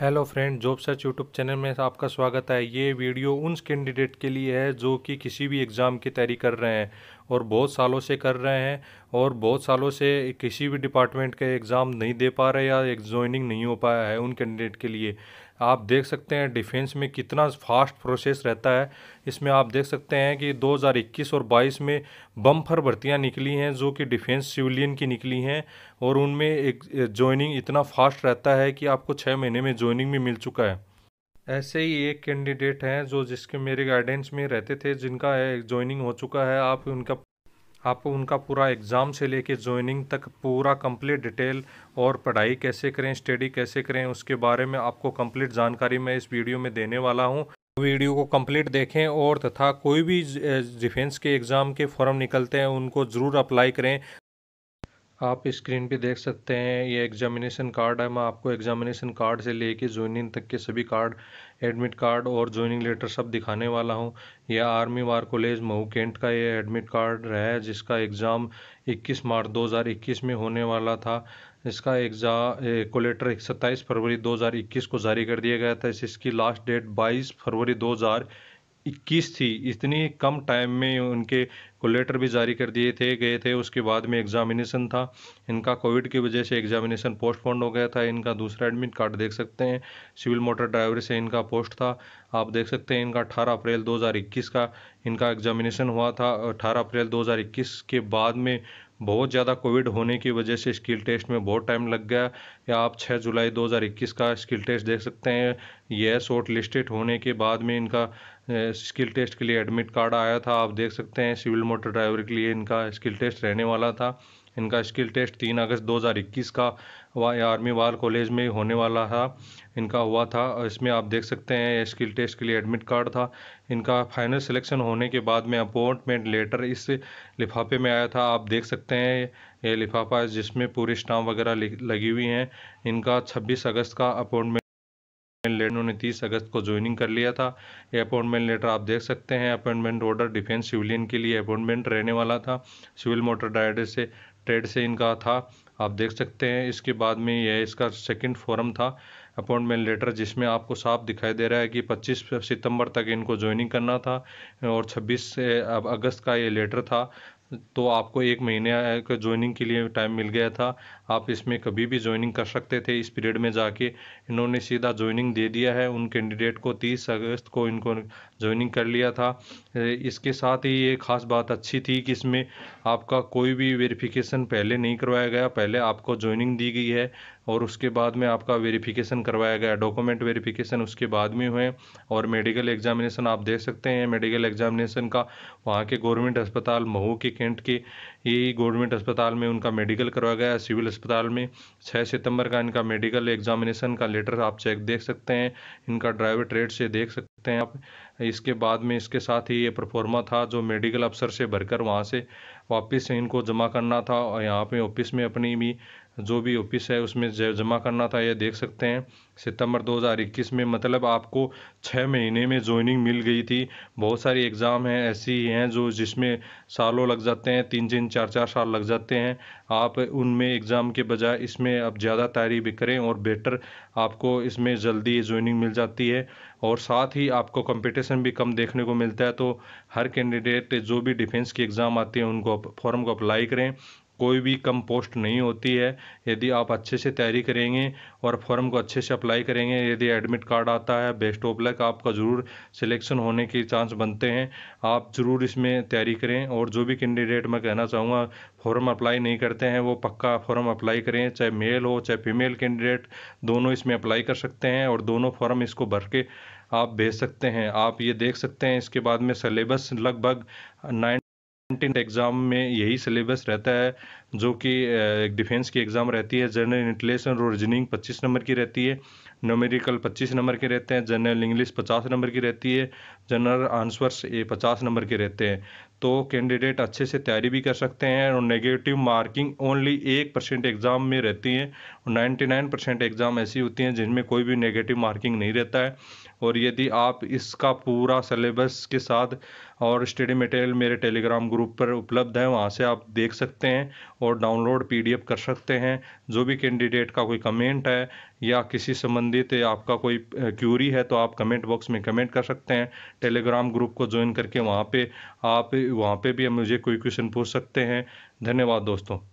hello friend job search YouTube channel में आपका स्वागत है ये वीडियो उन कैंडिडेट के लिए है जो कि किसी भी एग्ज़ाम की तैयारी कर रहे हैं और बहुत सालों से कर रहे हैं और बहुत सालों से किसी भी डिपार्टमेंट के एग्ज़ाम नहीं दे पा रहे या ज्वाइनिंग नहीं हो पाया है उन कैंडिडेट के लिए आप देख सकते हैं डिफेंस में कितना फास्ट प्रोसेस रहता है इसमें आप देख सकते हैं कि 2021 और 22 में बम्फर भर्तियां निकली हैं जो कि डिफेंस सिविलियन की निकली हैं और उनमें एक जॉइनिंग इतना फास्ट रहता है कि आपको छः महीने में जॉइनिंग भी मिल चुका है ऐसे ही एक कैंडिडेट हैं जो जिसके मेरे गाइडेंस में रहते थे जिनका ज्वाइनिंग हो चुका है आप उनका आप उनका पूरा एग्ज़ाम से लेके ज्वाइनिंग तक पूरा कंप्लीट डिटेल और पढ़ाई कैसे करें स्टडी कैसे करें उसके बारे में आपको कंप्लीट जानकारी मैं इस वीडियो में देने वाला हूं वीडियो को कंप्लीट देखें और तथा कोई भी डिफेंस के एग्ज़ाम के फॉर्म निकलते हैं उनको ज़रूर अप्लाई करें आप स्क्रीन पे देख सकते हैं ये एग्जामिनेशन कार्ड है मैं आपको एग्जामिनेशन कार्ड से लेके ज्वाइनिंग तक के सभी कार्ड एडमिट कार्ड और ज्वाइनिंग लेटर सब दिखाने वाला हूँ यह army war college Mhow cantt का ये एडमिट कार्ड है जिसका एग्ज़ाम 21 मार्च 2021 में होने वाला था इसका एग्ज़ाम कोलेटर सत्ताईस फरवरी 2021 को जारी कर दिया गया था इसकी लास्ट डेट 22 फरवरी 2021 इक्कीस थी इतनी कम टाइम में उनके को लेटर भी जारी कर दिए थे गए थे उसके बाद में एग्ज़ामिनेशन था इनका कोविड की वजह से एग्ज़ामिनेशन पोस्टपोन्ड हो गया था इनका दूसरा एडमिट कार्ड देख सकते हैं सिविल मोटर ड्राइवर से इनका पोस्ट था आप देख सकते हैं इनका 18 अप्रैल 2021 का इनका एग्ज़ामिनेशन हुआ था 18 अप्रैल 2021 के बाद में बहुत ज़्यादा कोविड होने की वजह से स्किल टेस्ट में बहुत टाइम लग गया या आप 6 जुलाई 2021 का स्किल टेस्ट देख सकते हैं यह शॉर्ट लिस्टेड होने के बाद में इनका स्किल टेस्ट के लिए एडमिट कार्ड आया था आप देख सकते हैं सिविल मोटर ड्राइवर के लिए इनका स्किल टेस्ट रहने वाला था इनका स्किल टेस्ट तीन अगस्त 2021 का आर्मी वार कॉलेज में होने वाला था इनका हुआ था इसमें आप देख सकते हैं स्किल टेस्ट के लिए एडमिट कार्ड था इनका फाइनल सिलेक्शन होने के बाद में अपॉइंटमेंट लेटर इस लिफाफे में आया था आप देख सकते हैं ये लिफाफा जिसमें पूरी स्टाम्प वगैरह लगी हुई हैं इनका छब्बीस अगस्त का अपॉइंटमेंट लेटर उन्होंने 30 अगस्त को ज्वाइनिंग कर लिया था ये अपॉइंटमेंट लेटर आप देख सकते हैं अपॉइंटमेंट ऑर्डर डिफेंस सिविलियन के लिए अपॉइंटमेंट रहने वाला था सिविल मोटर डायरेक्टर से ट्रेड से इनका था आप देख सकते हैं इसके बाद में यह इसका सेकंड फोरम था अपॉइंटमेंट लेटर जिसमें आपको साफ दिखाई दे रहा है कि 25 सितंबर तक इनको ज्वाइनिंग करना था और 26 अगस्त का ये लेटर था तो आपको एक महीने का ज्वाइनिंग के लिए टाइम मिल गया था आप इसमें कभी भी ज्वाइनिंग कर सकते थे इस पीरियड में जाके इन्होंने सीधा ज्वाइनिंग दे दिया है उन कैंडिडेट को 30 अगस्त को इनको ज्वाइनिंग कर लिया था इसके साथ ही ये खास बात अच्छी थी कि इसमें आपका कोई भी वेरिफिकेशन पहले नहीं करवाया गया पहले आपको ज्वाइनिंग दी गई है और उसके बाद में आपका वेरिफिकेशन करवाया गया डॉक्यूमेंट वेरिफिकेशन उसके बाद में हुए और मेडिकल एग्जामिनेशन आप देख सकते हैं मेडिकल एग्जामिनेशन का वहाँ के गवर्नमेंट अस्पताल महू के कैंट के यही गवर्नमेंट अस्पताल में उनका मेडिकल करवाया गया सिविल अस्पताल में छः सितंबर का इनका मेडिकल एग्जामिनेशन का लेटर आप चेक देख सकते हैं इनका ड्राइवर ट्रेड से देख सकते सकते हैं आप इसके बाद में इसके साथ ही ये परफॉर्मा था जो मेडिकल अफसर से भरकर वहाँ से वापस इनको जमा करना था और यहाँ पे ऑफिस में अपनी भी जो भी ऑफिस है उसमें जमा करना था ये देख सकते हैं सितंबर 2021 में मतलब आपको छः महीने में ज्वाइनिंग मिल गई थी बहुत सारी एग्ज़ाम हैं ऐसी हैं जो जिसमें सालों लग जाते हैं तीन तीन चार चार साल लग जाते हैं आप उनमें एग्ज़ाम के बजाय इसमें अब ज़्यादा तैयारी भी करें और बेटर आपको इसमें जल्दी ज्वाइनिंग मिल जाती है और साथ ही आपको कंपटीशन भी कम देखने को मिलता है तो हर कैंडिडेट जो भी डिफेंस की एग्ज़ाम आती है उनको फॉर्म को अप्लाई करें कोई भी कम पोस्ट नहीं होती है यदि आप अच्छे से तैयारी करेंगे और फॉर्म को अच्छे से अप्लाई करेंगे यदि एडमिट कार्ड आता है बेस्ट ऑफ लक आपका ज़रूर सिलेक्शन होने के चांस बनते हैं आप ज़रूर इसमें तैयारी करें और जो भी कैंडिडेट मैं कहना चाहूँगा फॉर्म अप्लाई नहीं करते हैं वो पक्का फॉर्म अप्लाई करें चाहे मेल हो चाहे फीमेल कैंडिडेट दोनों इसमें अप्लाई कर सकते हैं और दोनों फॉर्म इसको भर के आप भेज सकते हैं आप ये देख सकते हैं इसके बाद में सिलेबस लगभग नाइन एग्ज़ाम में यही सिलेबस रहता है जो कि एक डिफेंस की एग्ज़ाम रहती है जनरल इंटलेसन और रीजनिंग 25 नंबर की रहती है नोमेरिकल 25 नंबर के रहते हैं जनरल इंग्लिश 50 नंबर की रहती है जनरल आंसर्स ये 50 नंबर के रहते हैं तो कैंडिडेट अच्छे से तैयारी भी कर सकते हैं और नेगेटिव मार्किंग ओनली एक परसेंट एग्ज़ाम में रहती हैं और नाइन परसेंट एग्ज़ाम ऐसी होती हैं जिनमें कोई भी नेगेटिव मार्किंग नहीं रहता है और यदि आप इसका पूरा सिलेबस के साथ और स्टडी मटेरियल मेरे टेलीग्राम ग्रुप पर उपलब्ध है वहाँ से आप देख सकते हैं और डाउनलोड पीडीएफ कर सकते हैं जो भी कैंडिडेट का कोई कमेंट है या किसी संबंधित आपका कोई क्यूरी है तो आप कमेंट बॉक्स में कमेंट कर सकते हैं टेलीग्राम ग्रुप को ज्वाइन करके वहाँ पे आप वहाँ पे भी मुझे कोई क्वेश्चन पूछ सकते हैं धन्यवाद दोस्तों